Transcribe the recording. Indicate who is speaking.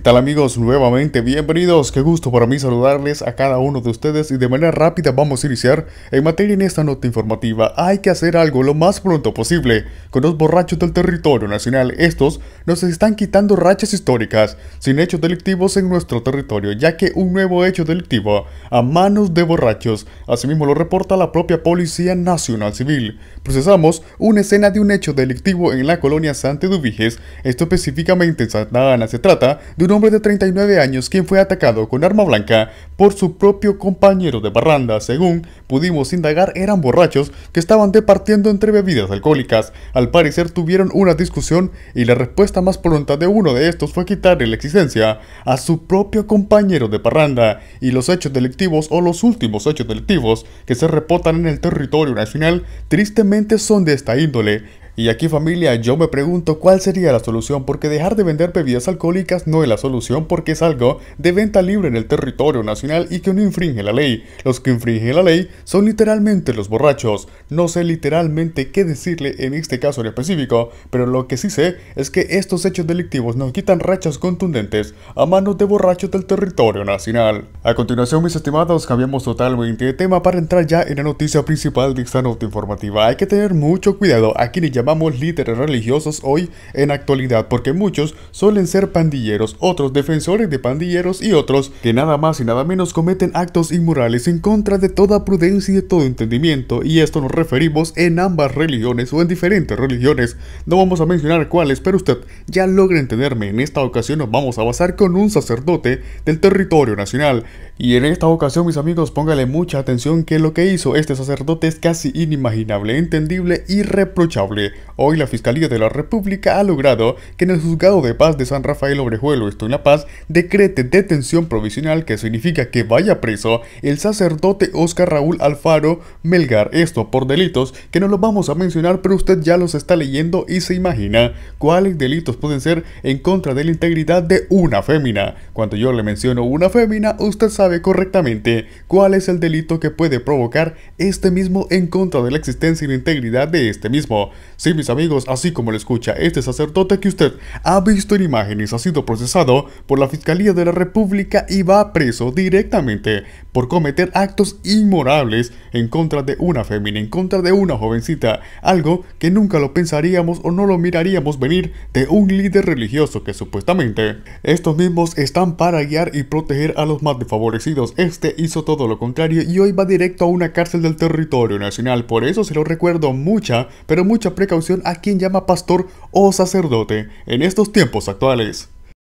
Speaker 1: ¿Qué tal amigos? Nuevamente bienvenidos, qué gusto para mí saludarles a cada uno de ustedes y de manera rápida vamos a iniciar en materia en esta nota informativa. Hay que hacer algo lo más pronto posible con los borrachos del territorio nacional. Estos nos están quitando rachas históricas sin hechos delictivos en nuestro territorio, ya que un nuevo hecho delictivo a manos de borrachos. Asimismo lo reporta la propia Policía Nacional Civil. Procesamos una escena de un hecho delictivo en la colonia Santa Dubiges, esto específicamente en Santa Ana. Se trata de hombre de 39 años quien fue atacado con arma blanca por su propio compañero de barranda. Según pudimos indagar, eran borrachos que estaban departiendo entre bebidas alcohólicas. Al parecer tuvieron una discusión y la respuesta más pronta de uno de estos fue quitarle la existencia a su propio compañero de parranda y los hechos delictivos o los últimos hechos delictivos que se reportan en el territorio nacional tristemente son de esta índole y aquí familia, yo me pregunto cuál sería la solución, porque dejar de vender bebidas alcohólicas no es la solución porque es algo de venta libre en el territorio nacional y que no infringe la ley. Los que infringen la ley son literalmente los borrachos. No sé literalmente qué decirle en este caso en específico, pero lo que sí sé es que estos hechos delictivos nos quitan rachas contundentes a manos de borrachos del territorio nacional. A continuación, mis estimados, cambiamos totalmente de tema para entrar ya en la noticia principal de esta nota informativa. Hay que tener mucho cuidado aquí ni llamar llamamos líderes religiosos hoy en actualidad, porque muchos suelen ser pandilleros, otros defensores de pandilleros y otros que nada más y nada menos cometen actos inmorales en contra de toda prudencia y de todo entendimiento, y esto nos referimos en ambas religiones o en diferentes religiones. No vamos a mencionar cuáles, pero usted ya logra entenderme. En esta ocasión nos vamos a basar con un sacerdote del territorio nacional. Y en esta ocasión, mis amigos, póngale mucha atención que lo que hizo este sacerdote es casi inimaginable, entendible irreprochable Hoy la Fiscalía de la República ha logrado que en el Juzgado de Paz de San Rafael Obrejuelo, esto en La Paz, decrete detención provisional que significa que vaya preso el sacerdote Oscar Raúl Alfaro Melgar. Esto por delitos que no los vamos a mencionar, pero usted ya los está leyendo y se imagina cuáles delitos pueden ser en contra de la integridad de una fémina. Cuando yo le menciono una fémina, usted sabe correctamente cuál es el delito que puede provocar este mismo en contra de la existencia y la integridad de este mismo. Sí, mis amigos, así como lo escucha, este sacerdote que usted ha visto en imágenes ha sido procesado por la Fiscalía de la República y va preso directamente por cometer actos inmorables en contra de una fémina, en contra de una jovencita, algo que nunca lo pensaríamos o no lo miraríamos venir de un líder religioso que supuestamente estos mismos están para guiar y proteger a los más desfavorecidos. Este hizo todo lo contrario y hoy va directo a una cárcel del territorio nacional, por eso se lo recuerdo mucha, pero mucha precaución caución a quien llama pastor o sacerdote en estos tiempos actuales.